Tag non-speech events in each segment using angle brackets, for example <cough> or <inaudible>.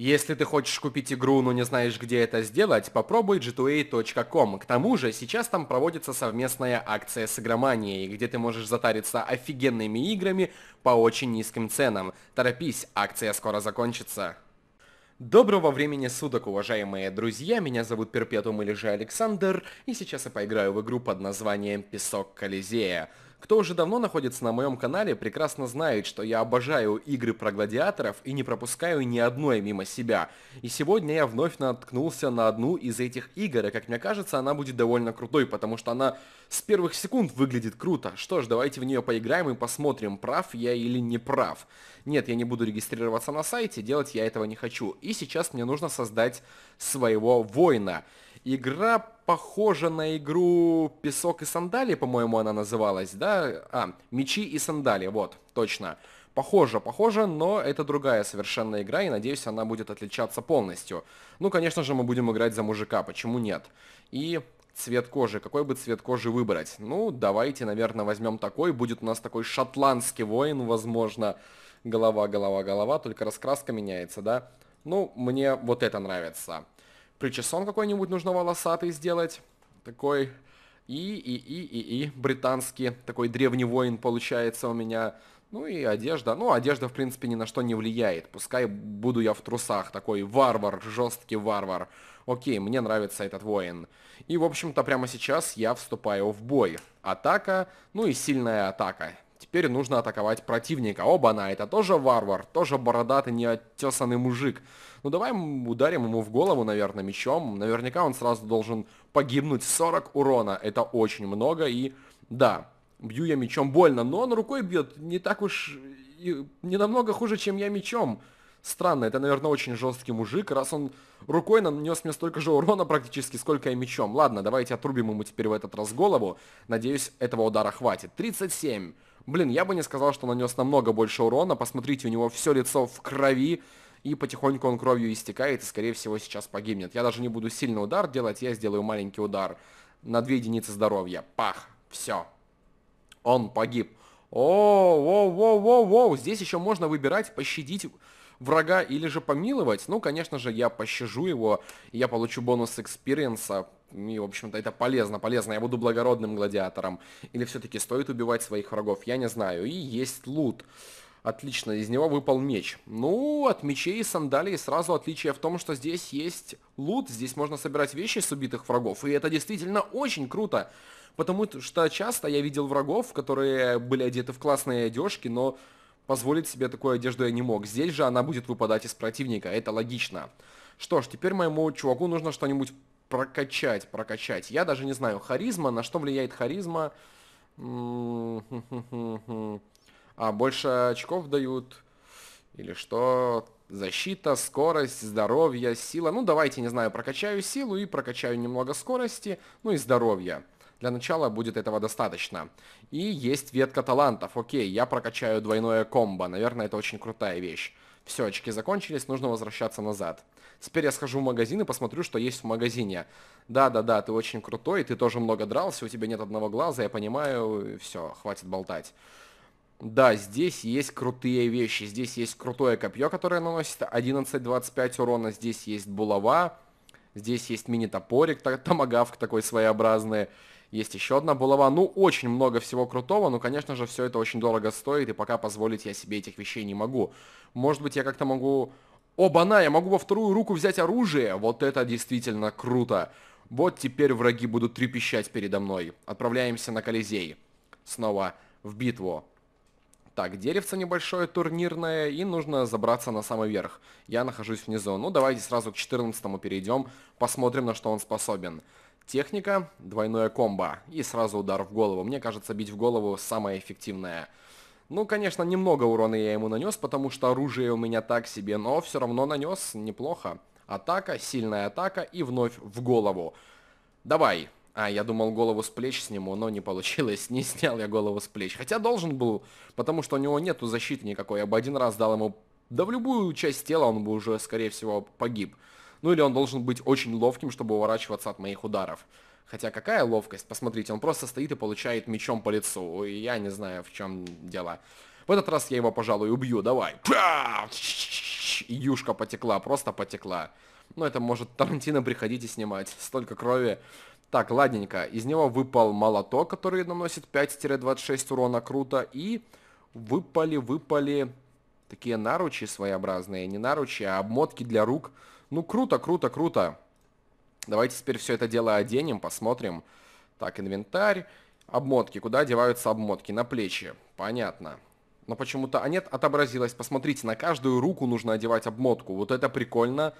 Если ты хочешь купить игру, но не знаешь, где это сделать, попробуй g2a.com. К тому же, сейчас там проводится совместная акция с игроманией, где ты можешь затариться офигенными играми по очень низким ценам. Торопись, акция скоро закончится. Доброго времени суток, уважаемые друзья, меня зовут Перпетум или же Александр, и сейчас я поиграю в игру под названием «Песок Колизея». Кто уже давно находится на моем канале, прекрасно знает, что я обожаю игры про гладиаторов и не пропускаю ни одной мимо себя. И сегодня я вновь наткнулся на одну из этих игр, и как мне кажется, она будет довольно крутой, потому что она с первых секунд выглядит круто. Что ж, давайте в нее поиграем и посмотрим, прав я или не прав. Нет, я не буду регистрироваться на сайте, делать я этого не хочу. И сейчас мне нужно создать своего воина. Игра похожа на игру «Песок и сандали», по-моему, она называлась, да? А, «Мечи и сандали», вот, точно. Похоже, похоже, но это другая совершенно игра, и надеюсь, она будет отличаться полностью. Ну, конечно же, мы будем играть за мужика, почему нет? И цвет кожи, какой бы цвет кожи выбрать? Ну, давайте, наверное, возьмем такой, будет у нас такой шотландский воин, возможно. Голова, голова, голова, только раскраска меняется, да? Ну, мне вот это нравится причесон какой-нибудь нужно волосатый сделать, такой, и, и, и, и, и, британский, такой древний воин получается у меня, ну и одежда, ну одежда в принципе ни на что не влияет, пускай буду я в трусах, такой варвар, жесткий варвар, окей, мне нравится этот воин. И в общем-то прямо сейчас я вступаю в бой, атака, ну и сильная атака, Теперь нужно атаковать противника. Оба-на, это тоже варвар, тоже бородатый, неотесанный мужик. Ну давай ударим ему в голову, наверное, мечом. Наверняка он сразу должен погибнуть. 40 урона, это очень много. И да, бью я мечом больно, но он рукой бьет не так уж... Не намного хуже, чем я мечом. Странно, это, наверное, очень жесткий мужик, раз он рукой нанес мне столько же урона практически, сколько и мечом. Ладно, давайте отрубим ему теперь в этот раз голову. Надеюсь, этого удара хватит. 37. Блин, я бы не сказал, что нанес намного больше урона. Посмотрите, у него все лицо в крови. И потихоньку он кровью истекает и, скорее всего, сейчас погибнет. Я даже не буду сильный удар делать, я сделаю маленький удар. На две единицы здоровья. Пах. Все. Он погиб. О, воу, воу, воу, воу. Здесь еще можно выбирать, пощадить врага или же помиловать. Ну, конечно же, я пощажу его, и я получу бонус экспириенса. И, в общем-то, это полезно, полезно. Я буду благородным гладиатором. Или все-таки стоит убивать своих врагов, я не знаю. И есть лут. Отлично, из него выпал меч. Ну, от мечей и сандалий сразу отличие в том, что здесь есть лут, здесь можно собирать вещи с убитых врагов, и это действительно очень круто, потому что часто я видел врагов, которые были одеты в классные одежки, но Позволить себе такую одежду я не мог. Здесь же она будет выпадать из противника, это логично. Что ж, теперь моему чуваку нужно что-нибудь прокачать, прокачать. Я даже не знаю, харизма, на что влияет харизма? А, больше очков дают? Или что? Защита, скорость, здоровье, сила. Ну, давайте, не знаю, прокачаю силу и прокачаю немного скорости, ну и здоровья. Для начала будет этого достаточно. И есть ветка талантов. Окей, я прокачаю двойное комбо. Наверное, это очень крутая вещь. Все, очки закончились, нужно возвращаться назад. Теперь я схожу в магазин и посмотрю, что есть в магазине. Да-да-да, ты очень крутой, ты тоже много дрался, у тебя нет одного глаза, я понимаю, все, хватит болтать. Да, здесь есть крутые вещи, здесь есть крутое копье, которое наносит 11-25 урона, здесь есть булава, здесь есть мини-топорик, тамагавк такой своеобразный, есть еще одна булава. Ну, очень много всего крутого, но, конечно же, все это очень дорого стоит, и пока позволить я себе этих вещей не могу. Может быть, я как-то могу... Оба-на, я могу во вторую руку взять оружие! Вот это действительно круто! Вот теперь враги будут трепещать передо мной. Отправляемся на Колизей. Снова в битву. Так, деревце небольшое, турнирное, и нужно забраться на самый верх. Я нахожусь внизу. Ну, давайте сразу к 14 перейдем, посмотрим, на что он способен. Техника, двойное комбо и сразу удар в голову. Мне кажется, бить в голову самое эффективное. Ну, конечно, немного урона я ему нанес, потому что оружие у меня так себе, но все равно нанес неплохо. Атака, сильная атака и вновь в голову. Давай. А, я думал голову с плеч сниму, но не получилось, <laughs> не снял я голову с плеч. Хотя должен был, потому что у него нету защиты никакой. Я бы один раз дал ему, да в любую часть тела он бы уже, скорее всего, погиб. Ну или он должен быть очень ловким, чтобы уворачиваться от моих ударов. Хотя какая ловкость? Посмотрите, он просто стоит и получает мечом по лицу. И я не знаю, в чем дело. В этот раз я его, пожалуй, убью. Давай. юшка потекла, просто потекла. Ну, это может Тарантино приходить и снимать. Столько крови. Так, ладненько. Из него выпал молоток, который наносит 5-26 урона. Круто. И выпали, выпали такие наручи своеобразные, не наручи, а обмотки для рук. Ну, круто, круто, круто. Давайте теперь все это дело оденем, посмотрим. Так, инвентарь, обмотки. Куда деваются обмотки? На плечи. Понятно. Но почему-то... А нет, отобразилось. Посмотрите, на каждую руку нужно одевать обмотку. Вот это прикольно.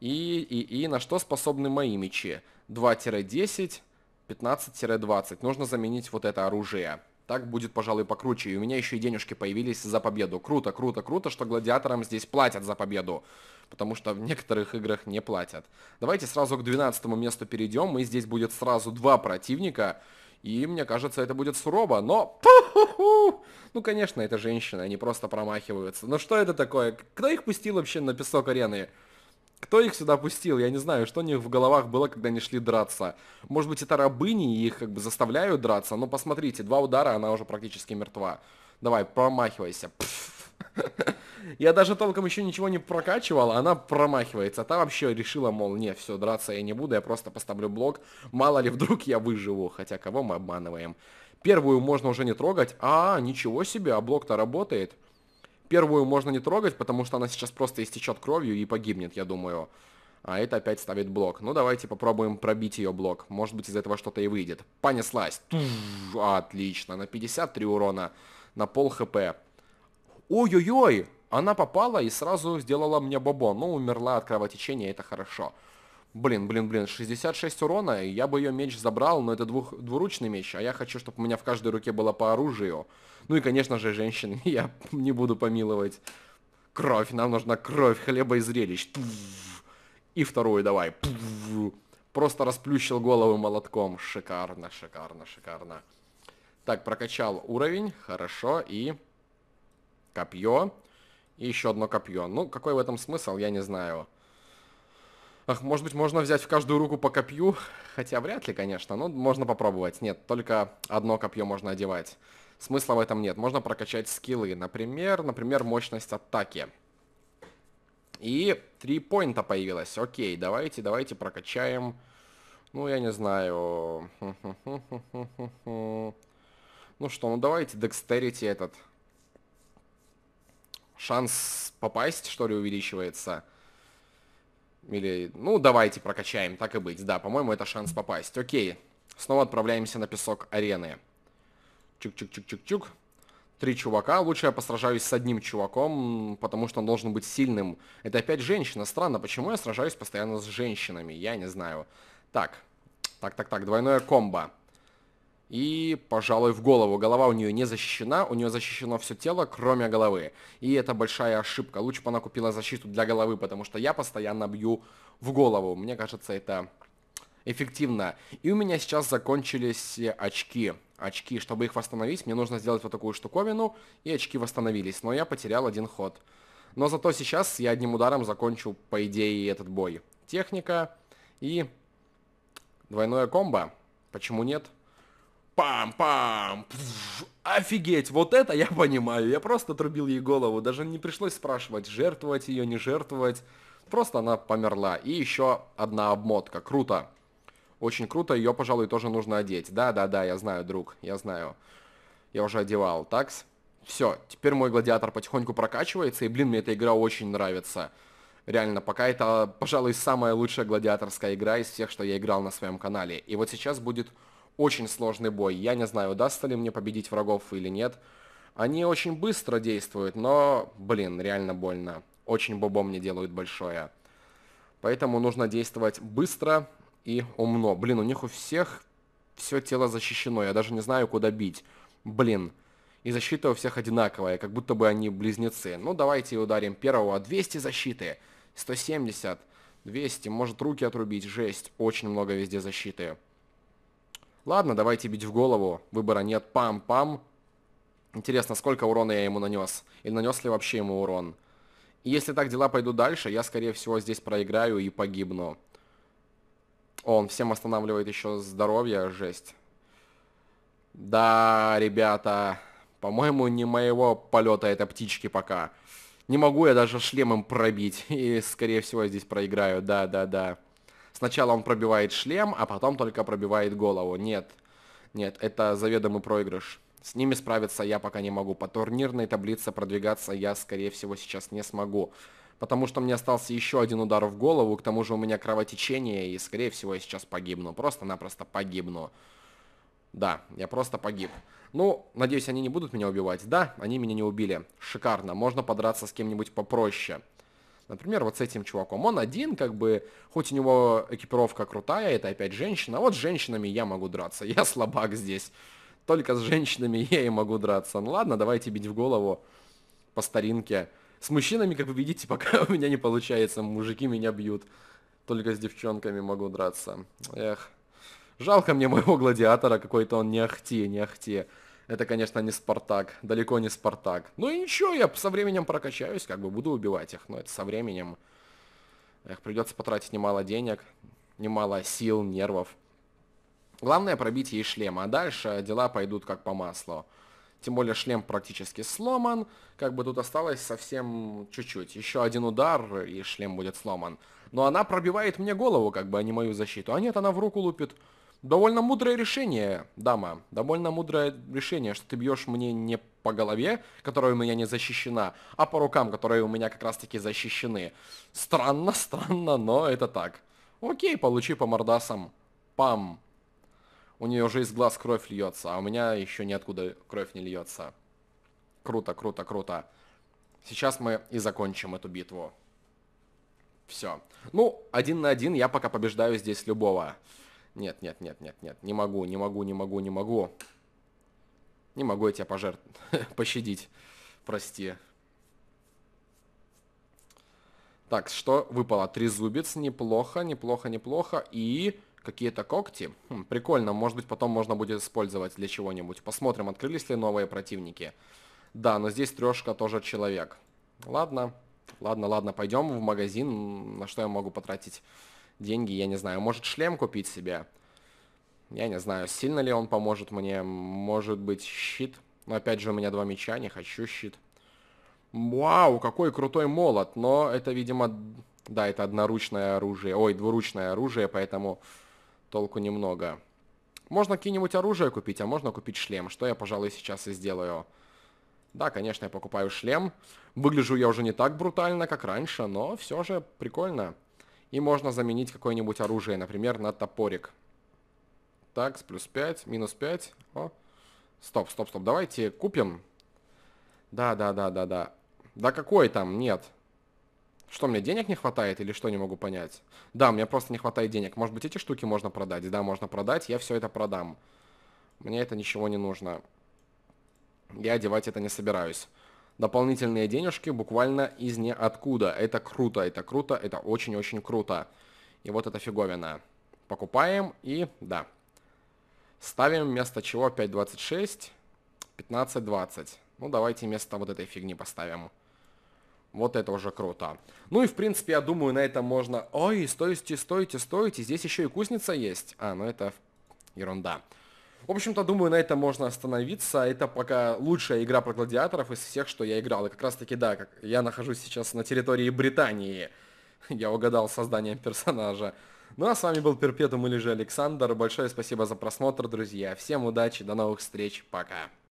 И, и, и на что способны мои мечи? 2-10, 15-20. Нужно заменить вот это оружие. Так будет, пожалуй, покруче. И у меня еще и денежки появились за победу. Круто, круто, круто, что гладиаторам здесь платят за победу. Потому что в некоторых играх не платят. Давайте сразу к 12 месту перейдем. И здесь будет сразу два противника. И мне кажется, это будет сурово, но... Ну, конечно, это женщины, они просто промахиваются. Ну что это такое? Кто их пустил вообще на песок арены? Кто их сюда пустил? Я не знаю, что у них в головах было, когда они шли драться. Может быть, это рабыни, и их как бы заставляют драться, но посмотрите, два удара, она уже практически мертва. Давай, промахивайся. <laughs> Я даже толком еще ничего не прокачивал, она промахивается. Та вообще решила, мол, не, все, драться я не буду, я просто поставлю блок. Мало ли, вдруг я выживу, хотя кого мы обманываем. Первую можно уже не трогать. А, ничего себе, а блок-то работает. Первую можно не трогать, потому что она сейчас просто истечет кровью и погибнет, я думаю. А это опять ставит блок. Ну, давайте попробуем пробить ее блок. Может быть, из этого что-то и выйдет. Понеслась. Туф, отлично. На 53 урона. На пол хп. Ой-ой-ой! Она попала и сразу сделала мне бобо. Ну, умерла от кровотечения, это хорошо. Хорошо блин, блин, блин, 66 урона, и я бы ее меч забрал, но это двух, двуручный меч, а я хочу, чтобы у меня в каждой руке было по оружию. Ну и, конечно же, женщин <laughs> я не буду помиловать. Кровь, нам нужна кровь, хлеба и зрелищ. И вторую давай. Просто расплющил голову молотком. Шикарно, шикарно, шикарно. Так, прокачал уровень, хорошо, и копье, и еще одно копье. Ну, какой в этом смысл, я не знаю. Ах, может быть, можно взять в каждую руку по копью? Хотя вряд ли, конечно, но можно попробовать. Нет, только одно копье можно одевать. Смысла в этом нет. Можно прокачать скиллы. Например, например, мощность атаки. И три поинта появилось. Окей, давайте, давайте прокачаем... Ну, я не знаю... <laughs> Ну что, ну давайте декстерити этот. Шанс попасть, что ли, увеличивается? Или, ну, давайте прокачаем, так и быть. Да, по-моему, это шанс попасть. Окей. Снова отправляемся на песок арены. Чук-чук-чук-чук-чук. Три чувака. Лучше я посражаюсь с одним чуваком, потому что он должен быть сильным. Это опять женщина. Странно, почему я сражаюсь постоянно с женщинами? Я не знаю. Так. Так-так-так, двойное комбо и, пожалуй, в голову. Голова у нее не защищена, у нее защищено все тело, кроме головы. И это большая ошибка. Лучше бы она купила защиту для головы, потому что я постоянно бью в голову. Мне кажется, это эффективно. И у меня сейчас закончились очки. Очки, чтобы их восстановить, мне нужно сделать вот такую штуковину, и очки восстановились. Но я потерял один ход. Но зато сейчас я одним ударом закончу, по идее, этот бой. Техника и двойное комбо. Почему нет? пам-пам, офигеть, вот это я понимаю, я просто отрубил ей голову, даже не пришлось спрашивать, жертвовать ее, не жертвовать, просто она померла. И еще одна обмотка, круто, очень круто, ее, пожалуй, тоже нужно одеть, да-да-да, я знаю, друг, я знаю, я уже одевал, такс. Все, теперь мой гладиатор потихоньку прокачивается, и, блин, мне эта игра очень нравится. Реально, пока это, пожалуй, самая лучшая гладиаторская игра из всех, что я играл на своем канале. И вот сейчас будет очень сложный бой. Я не знаю, удастся ли мне победить врагов или нет. Они очень быстро действуют, но, блин, реально больно. Очень бобом мне делают большое. Поэтому нужно действовать быстро и умно. Блин, у них у всех все тело защищено, я даже не знаю, куда бить. Блин. И защита у всех одинаковая, как будто бы они близнецы. Ну, давайте ударим первого. 200 защиты, 170, 200, может руки отрубить, жесть. Очень много везде защиты. Ладно, давайте бить в голову. Выбора нет. Пам-пам. Интересно, сколько урона я ему нанес? Или нанес ли вообще ему урон? И если так дела пойдут дальше, я, скорее всего, здесь проиграю и погибну. он всем останавливает еще здоровье. Жесть. Да, ребята. По-моему, не моего полета это птички пока. Не могу я даже шлемом пробить. <laughs> И, скорее всего, здесь проиграю. Да, да, да сначала он пробивает шлем, а потом только пробивает голову. Нет, нет, это заведомый проигрыш. С ними справиться я пока не могу. По турнирной таблице продвигаться я, скорее всего, сейчас не смогу. Потому что мне остался еще один удар в голову, к тому же у меня кровотечение, и, скорее всего, я сейчас погибну. Просто-напросто погибну. Да, я просто погиб. Ну, надеюсь, они не будут меня убивать. Да, они меня не убили. Шикарно, можно подраться с кем-нибудь попроще. Например, вот с этим чуваком. Он один, как бы, хоть у него экипировка крутая, это опять женщина. А вот с женщинами я могу драться. <laughs> Я слабак здесь. Только с женщинами я и могу драться. Ну ладно, давайте бить в голову по старинке. С мужчинами, как вы видите, <laughs> пока у меня не получается. Мужики меня бьют. Только с девчонками могу драться. Эх. Жалко мне моего гладиатора, какой-то он не ахти, не ахти. Это, конечно, не Спартак, далеко не Спартак. Ну и ничего, я со временем прокачаюсь, как бы буду убивать их, но это со временем. Эх, придется потратить немало денег, немало сил, нервов. Главное пробить ей шлем, а дальше дела пойдут как по маслу. Тем более шлем практически сломан, как бы тут осталось совсем чуть-чуть. Еще один удар, и шлем будет сломан. Но она пробивает мне голову, как бы, а не мою защиту. А нет, она в руку лупит. Довольно мудрое решение, дама. Довольно мудрое решение, что ты бьешь мне не по голове, которая у меня не защищена, а по рукам, которые у меня как раз-таки защищены. Странно, <laughs> странно, но это так. Окей, получи по мордасам. Пам. У нее уже из глаз кровь льется, а у меня еще ниоткуда кровь не льется. Круто, круто, круто. Сейчас мы и закончим эту битву. Все. Ну, один на один я пока побеждаю здесь любого. Нет, нет, нет, нет, нет. Не могу, не могу, не могу, не могу. Не могу я тебя пожертв... <laughs> пощадить. Прости. Так, что выпало? Трезубец. Неплохо, неплохо, неплохо. И какие-то когти. Хм, прикольно, может быть, потом можно будет использовать для чего-нибудь. Посмотрим, открылись ли новые противники. Да, но здесь трешка тоже человек. Ладно, ладно, ладно, пойдем в магазин. На что я могу потратить деньги, я не знаю, может шлем купить себе. Я не знаю, сильно ли он поможет мне, может быть щит. Но опять же у меня два меча, не хочу щит. Вау, какой крутой молот, но это, видимо, да, это одноручное оружие, ой, двуручное оружие, поэтому толку немного. Можно какие-нибудь оружие купить, а можно купить шлем, что я, пожалуй, сейчас и сделаю. Да, конечно, я покупаю шлем. Выгляжу я уже не так брутально, как раньше, но все же прикольно. И можно заменить какое-нибудь оружие, например, на топорик. Так, плюс 5, минус 5. О, стоп, стоп, стоп. Давайте купим. Да, да, да, да, да. Да какой там? Нет. Что, мне денег не хватает или что, не могу понять? Да, мне просто не хватает денег. Может быть, эти штуки можно продать? Да, можно продать, я все это продам. Мне это ничего не нужно. Я одевать это не собираюсь дополнительные денежки буквально из ниоткуда. Это круто, это круто, это очень-очень круто. И вот это фиговина. Покупаем и, да, ставим вместо чего 5.26, 15.20. Ну, давайте вместо вот этой фигни поставим. Вот это уже круто. Ну и, в принципе, я думаю, на этом можно... Ой, стойте, стойте, стойте, здесь еще и кузница есть. А, ну это ерунда. В общем-то, думаю, на этом можно остановиться. Это пока лучшая игра про гладиаторов из всех, что я играл. И как раз-таки, да, как я нахожусь сейчас на территории Британии. <laughs> Я угадал созданием персонажа. Ну а с вами был Перпетум или же Александр. Большое спасибо за просмотр, друзья. Всем удачи, до новых встреч, пока.